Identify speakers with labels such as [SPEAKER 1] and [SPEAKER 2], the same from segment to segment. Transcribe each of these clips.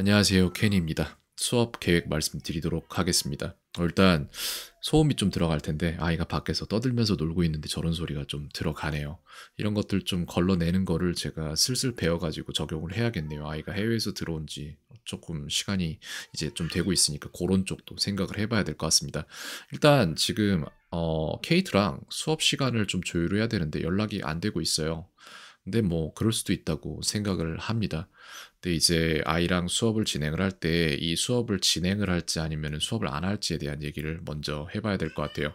[SPEAKER 1] 안녕하세요 켄입니다. 수업 계획 말씀드리도록 하겠습니다. 어, 일단 소음이 좀 들어갈 텐데 아이가 밖에서 떠들면서 놀고 있는데 저런 소리가 좀 들어가네요. 이런 것들 좀 걸러내는 거를 제가 슬슬 배워가지고 적용을 해야겠네요. 아이가 해외에서 들어온 지 조금 시간이 이제 좀 되고 있으니까 그런 쪽도 생각을 해봐야 될 것 같습니다. 일단 지금 어, 케이트랑 수업 시간을 좀 조율해야 되는데 연락이 안 되고 있어요. 근데 뭐 그럴 수도 있다고 생각을 합니다. 근데 이제 아이랑 수업을 진행을 할 때 이 수업을 진행을 할지 아니면 수업을 안 할지에 대한 얘기를 먼저 해봐야 될 것 같아요.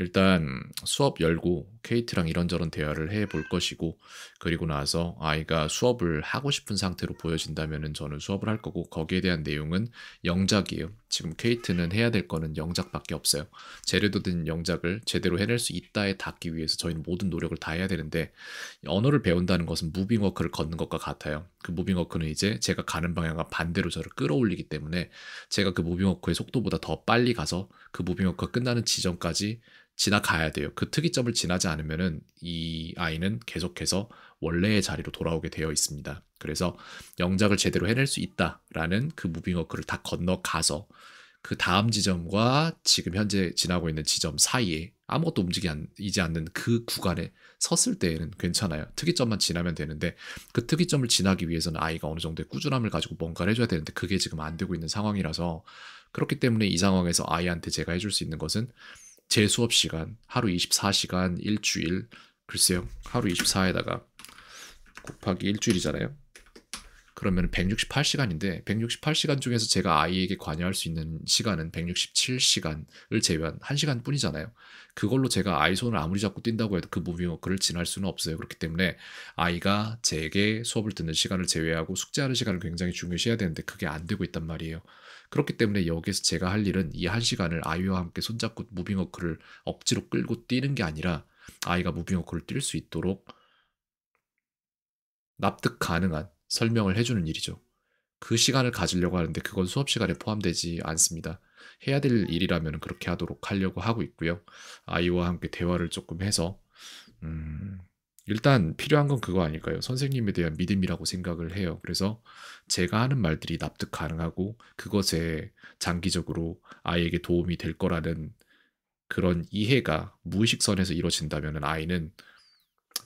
[SPEAKER 1] 일단 수업 열고 케이트랑 이런저런 대화를 해볼 것이고 그리고 나서 아이가 수업을 하고 싶은 상태로 보여진다면 저는 수업을 할 거고 거기에 대한 내용은 영작이에요. 지금 케이트는 해야 될 거는 영작밖에 없어요. 재료도 된 영작을 제대로 해낼 수 있다에 닿기 위해서 저희는 모든 노력을 다 해야 되는데 언어를 배운다는 것은 무빙워크를 걷는 것과 같아요. 그 무빙워크는 이제 제가 가는 방향과 반대로 저를 끌어올리기 때문에 제가 그무빙워크의 속도보다 더 빨리 가서 그무빙워크가 끝나는 지점까지 지나가야 돼요. 그 특이점을 지나지 않으면은 이 아이는 계속해서 원래의 자리로 돌아오게 되어 있습니다. 그래서 영작을 제대로 해낼 수 있다라는 그 무빙워크를 다 건너가서 그 다음 지점과 지금 현재 지나고 있는 지점 사이에 아무것도 움직이지 않는 그 구간에 섰을 때에는 괜찮아요. 특이점만 지나면 되는데 그 특이점을 지나기 위해서는 아이가 어느 정도의 꾸준함을 가지고 뭔가를 해줘야 되는데 그게 지금 안 되고 있는 상황이라서 그렇기 때문에 이 상황에서 아이한테 제가 해줄 수 있는 것은 제 수업 시간 하루 24시간 일주일 글쎄요 하루 24에다가 곱하기 일주일이잖아요. 그러면 168시간인데 168시간 중에서 제가 아이에게 관여할 수 있는 시간은 167시간을 제외한 1시간 뿐이잖아요. 그걸로 제가 아이 손을 아무리 잡고 뛴다고 해도 그 무빙워크를 지날 수는 없어요. 그렇기 때문에 아이가 제게 수업을 듣는 시간을 제외하고 숙제하는 시간을 굉장히 중요시해야 되는데 그게 안 되고 있단 말이에요. 그렇기 때문에 여기에서 제가 할 일은 이 1시간을 아이와 함께 손잡고 무빙워크를 억지로 끌고 뛰는 게 아니라 아이가 무빙워크를 뛸 수 있도록 납득 가능한 설명을 해주는 일이죠. 그 시간을 가지려고 하는데 그건 수업 시간에 포함되지 않습니다. 해야 될 일이라면 그렇게 하도록 하려고 하고 있고요. 아이와 함께 대화를 조금 해서 음, 일단 필요한 건 그거 아닐까요? 선생님에 대한 믿음이라고 생각을 해요. 그래서 제가 하는 말들이 납득 가능하고 그것에 장기적으로 아이에게 도움이 될 거라는 그런 이해가 무의식선에서 이루어진다면 아이는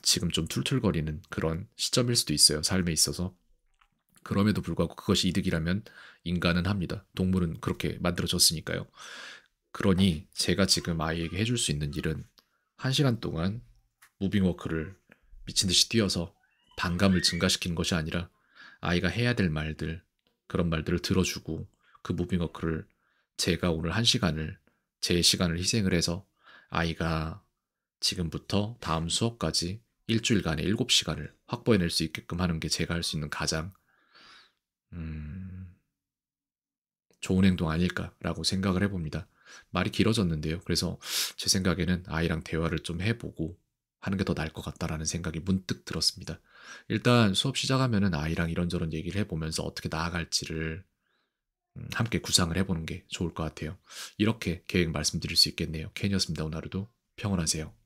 [SPEAKER 1] 지금 좀 툴툴거리는 그런 시점일 수도 있어요. 삶에 있어서. 그럼에도 불구하고 그것이 이득이라면 인간은 합니다. 동물은 그렇게 만들어졌으니까요. 그러니 제가 지금 아이에게 해줄 수 있는 일은 한 시간 동안 무빙워크를 미친 듯이 뛰어서 반감을 증가시키는 것이 아니라 아이가 해야 될 말들 그런 말들을 들어주고 그 무빙워크를 제가 오늘 한 시간을 제 시간을 희생을 해서 아이가 지금부터 다음 수업까지 일주일간의 7시간을 확보해낼 수 있게끔 하는 게 제가 할 수 있는 가장 음, 좋은 행동 아닐까라고 생각을 해봅니다. 말이 길어졌는데요. 그래서 제 생각에는 아이랑 대화를 좀 해보고 하는 게 더 나을 것 같다라는 생각이 문득 들었습니다. 일단 수업 시작하면 아이랑 이런저런 얘기를 해보면서 어떻게 나아갈지를 음, 함께 구상을 해보는 게 좋을 것 같아요. 이렇게 계획 말씀드릴 수 있겠네요. 캔이었습니다. 오늘 하루도 평온하세요.